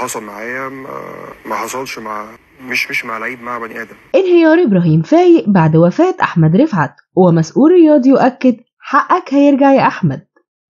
حصل معايا ما حصلش مع مش مش مع لعيب مع بني ادم انهيار ابراهيم فايق بعد وفاه احمد رفعت ومسؤول رياضي يؤكد حقك هيرجع يا احمد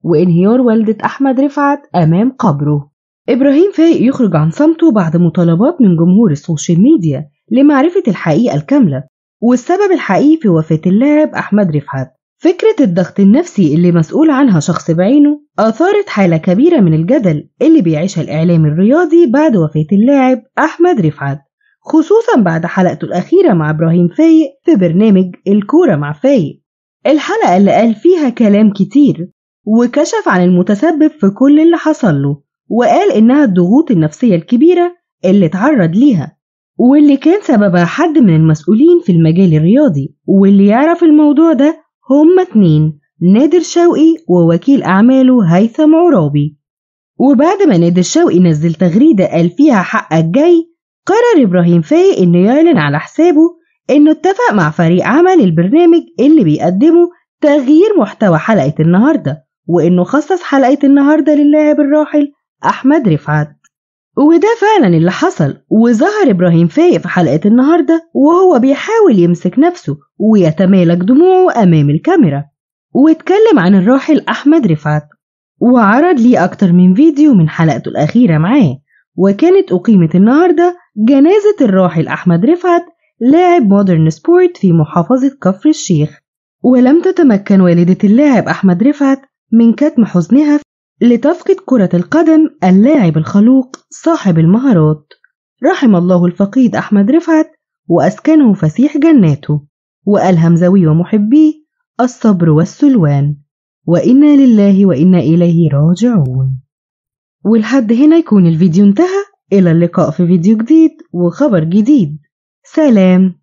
وانهيار والده احمد رفعت امام قبره ابراهيم فايق يخرج عن صمته بعد مطالبات من جمهور السوشيال ميديا لمعرفه الحقيقه الكامله والسبب الحقيقي في وفاه اللاعب احمد رفعت فكرة الضغط النفسي اللي مسؤول عنها شخص بعينه أثارت حالة كبيرة من الجدل اللي بيعيشها الإعلام الرياضي بعد وفاة اللاعب أحمد رفعت خصوصا بعد حلقته الأخيرة مع إبراهيم فايق في برنامج الكورة مع فايق الحلقة اللي قال فيها كلام كتير وكشف عن المتسبب في كل اللي حصل له وقال إنها الضغوط النفسية الكبيرة اللي اتعرض ليها واللي كان سببها حد من المسؤولين في المجال الرياضي واللي يعرف الموضوع ده هما اتنين نادر شوقي ووكيل أعماله هيثم عرابي وبعد ما نادر شوقي نزل تغريدة قال فيها حقك جاي قرر إبراهيم فايق إنه يعلن على حسابه إنه اتفق مع فريق عمل البرنامج اللي بيقدمه تغيير محتوى حلقة النهاردة وإنه خصص حلقة النهاردة للاعب الراحل أحمد رفعت وده فعلا اللي حصل وظهر إبراهيم فايق في حلقة النهاردة وهو بيحاول يمسك نفسه ويتمالك دموعه أمام الكاميرا واتكلم عن الراحل أحمد رفعت وعرض ليه أكتر من فيديو من حلقته الأخيرة معاه وكانت أقيمت النهاردة جنازة الراحل أحمد رفعت لاعب مودرن سبورت في محافظة كفر الشيخ ولم تتمكن والدة اللاعب أحمد رفعت من كتم حزنها لتفقد كرة القدم اللاعب الخلوق صاحب المهارات رحم الله الفقيد أحمد رفعت وأسكنه فسيح جناته وألهم زوي ومحبيه الصبر والسلوان وإنا لله وإنا إليه راجعون ولحد هنا يكون الفيديو انتهى إلى اللقاء في فيديو جديد وخبر جديد سلام